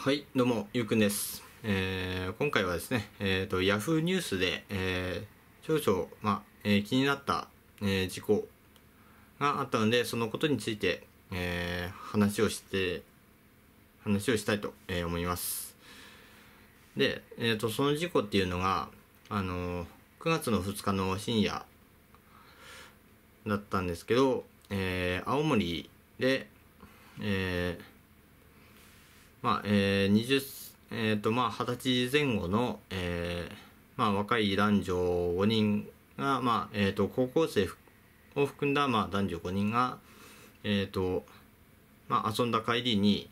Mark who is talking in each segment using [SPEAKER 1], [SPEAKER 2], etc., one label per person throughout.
[SPEAKER 1] はい、どうも、ゆうくんです。えー、今回はですね、えっ、ー、と、ヤフーニュースで、えー、少々、まあ、えー、気になった、えー、事故があったので、そのことについて、えー、話をして、話をしたいと、えー、思います。で、えっ、ー、と、その事故っていうのが、あのー、9月の2日の深夜だったんですけど、えー、青森で、えー、まあえー、20えーとまあ、20歳前後の、えーまあ、若い男女5人が、まあえーと、高校生を含んだ、まあ、男女5人が、えーとまあ、遊んだ帰りに、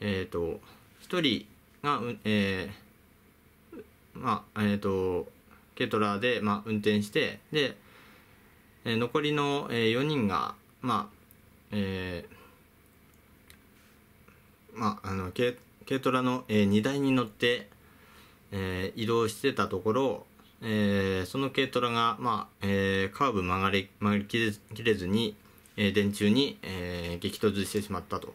[SPEAKER 1] えーと、1人が、えーまあえーと、ケトラーで、まあ、運転してで、えー、残りの、えー、4人が、まあえーまあ、あの軽トラの、えー、荷台に乗って、えー、移動してたところ、えー、その軽トラが、まあえカーブ曲がり曲がりきれ切れずに、え電柱に、え激突してしまったと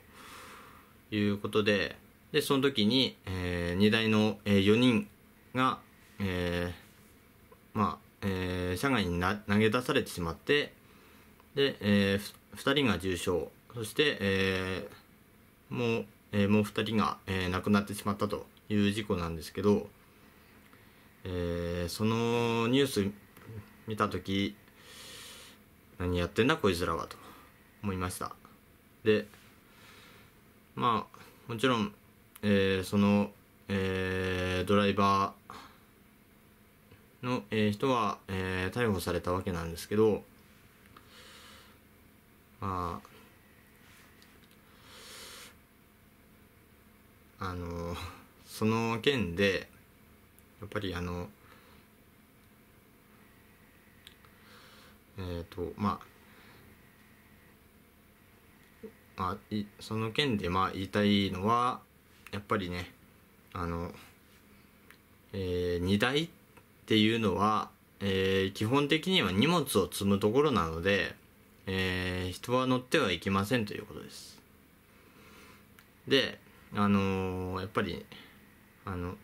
[SPEAKER 1] いうことででその時に、え荷台の、え4人が、えまあえ車外にな投げ出されてしまってで、え2人が重傷そして、えもうえー、もう2人が、えー、亡くなってしまったという事故なんですけど、えー、そのニュース見た時何やってんだこいつらはと思いましたでまあもちろん、えー、その、えー、ドライバーの、えー、人は、えー、逮捕されたわけなんですけどまああのその件でやっぱりあのえっ、ー、とまあ、まあ、いその件でまあ言いたいのはやっぱりねあの、えー、荷台っていうのは、えー、基本的には荷物を積むところなので、えー、人は乗ってはいけませんということです。であのー、やっぱりあの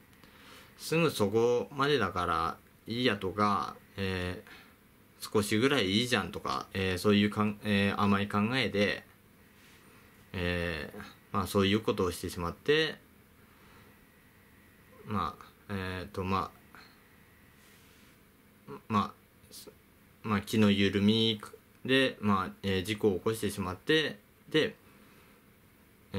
[SPEAKER 1] すぐそこまでだからいいやとか、えー、少しぐらいいいじゃんとか、えー、そういうかん、えー、甘い考えで、えーまあ、そういうことをしてしまってまあえっ、ー、とまあまあ、まあ、気の緩みで、まあえー、事故を起こしてしまってでえ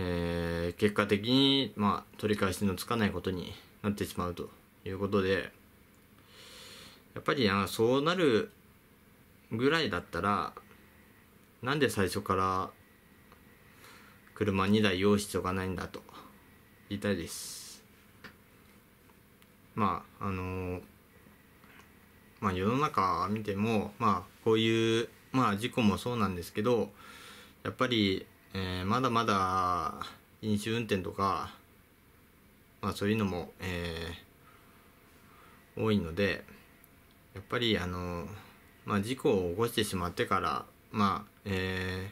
[SPEAKER 1] ーー、結果的に、まあ、取り返しのつかないことになってしまうということで、やっぱりなそうなるぐらいだったら、なんで最初から車2台用意しておかないんだと言いたいです。まあ、あのー、まあ世の中見ても、まあこういう、まあ事故もそうなんですけど、やっぱり、えー、まだまだ飲酒運転とか、まあ、そういうのも、えー、多いのでやっぱりあの、まあ、事故を起こしてしまってから、まあえ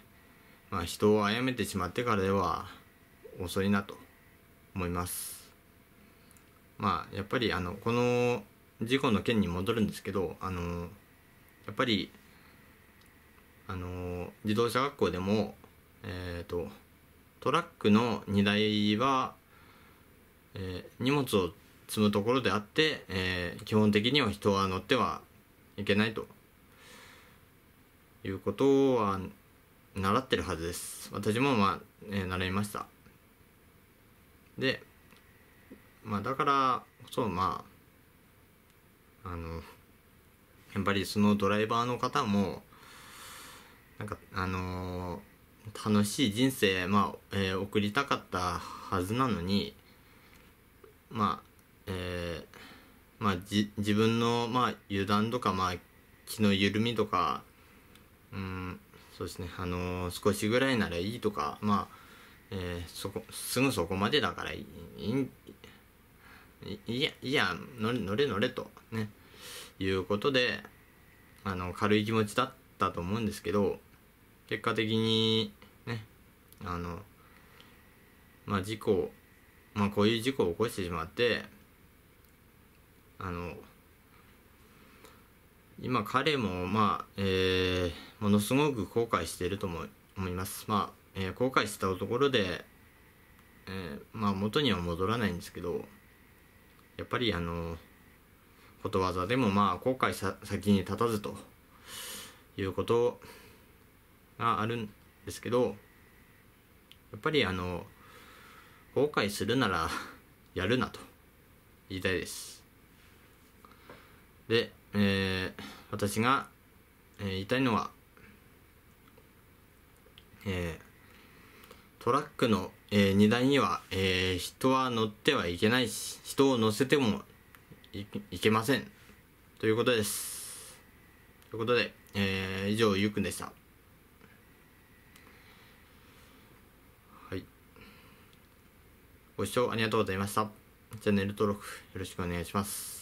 [SPEAKER 1] ーまあ、人を殺めてしまってからでは遅いなと思います。まあ、やっぱりあのこの事故の件に戻るんですけどあのやっぱりあの自動車学校でもえっ、ー、とトラックの荷台は、えー、荷物を積むところであって、えー、基本的には人は乗ってはいけないということは習ってるはずです私もまあ、えー、習いましたでまあだからそうまああのやっぱりそのドライバーの方もなんかあのー楽しい人生、まあえー、送りたかったはずなのにまあえー、まあじ自分の、まあ、油断とか、まあ、気の緩みとかうんそうですねあのー、少しぐらいならいいとかまあ、えー、そこすぐそこまでだからいいいやいや乗れ乗れ乗れとねいうことであの軽い気持ちだったと思うんですけど結果的にねあのまあ事故まあこういう事故を起こしてしまってあの今彼もまあえー、ものすごく後悔していると思いますまあ、えー、後悔したところで、えー、まあ元には戻らないんですけどやっぱりあのことわざでもまあ後悔さ先に立たずということがあるんですけどやっぱりあの後悔するなら やるなと言いたいですで、えー、私が、えー、言いたいのは、えー、トラックの、えー、荷台には、えー、人は乗ってはいけないし人を乗せてもいいけませんということですということで、えー、以上ゆうくんでしたご視聴ありがとうございました。チャンネル登録よろしくお願いします。